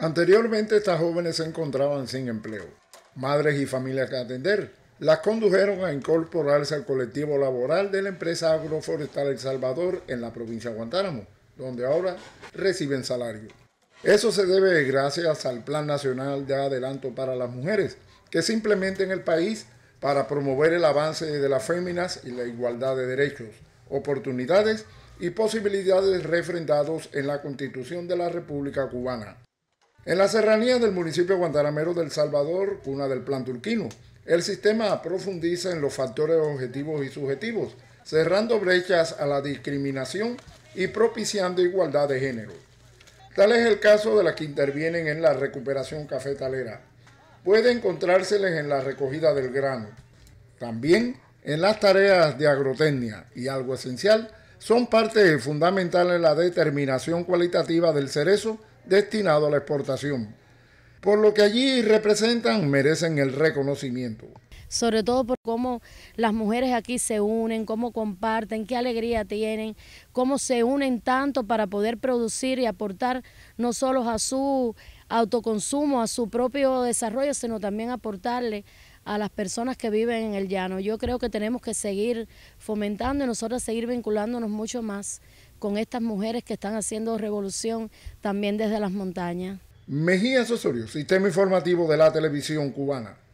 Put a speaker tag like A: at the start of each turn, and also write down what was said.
A: Anteriormente estas jóvenes se encontraban sin empleo, madres y familias que atender. Las condujeron a incorporarse al colectivo laboral de la empresa agroforestal El Salvador en la provincia de Guantánamo, donde ahora reciben salario. Eso se debe gracias al Plan Nacional de Adelanto para las Mujeres, que se implementa en el país para promover el avance de las féminas y la igualdad de derechos, oportunidades y posibilidades refrendados en la Constitución de la República Cubana. En las serranías del municipio Guantanamero del Salvador, cuna del plan turquino, el sistema profundiza en los factores objetivos y subjetivos, cerrando brechas a la discriminación y propiciando igualdad de género. Tal es el caso de las que intervienen en la recuperación cafetalera. Puede encontrárseles en la recogida del grano. También en las tareas de agrotecnia y algo esencial, son parte fundamental en la determinación cualitativa del cerezo destinado a la exportación. Por lo que allí representan, merecen el reconocimiento
B: sobre todo por cómo las mujeres aquí se unen, cómo comparten, qué alegría tienen, cómo se unen tanto para poder producir y aportar no solo a su autoconsumo, a su propio desarrollo, sino también aportarle a las personas que viven en el llano. Yo creo que tenemos que seguir fomentando y nosotros seguir vinculándonos mucho más con estas mujeres que están haciendo revolución también desde las montañas.
A: Mejía Osorio, Sistema Informativo de la Televisión Cubana.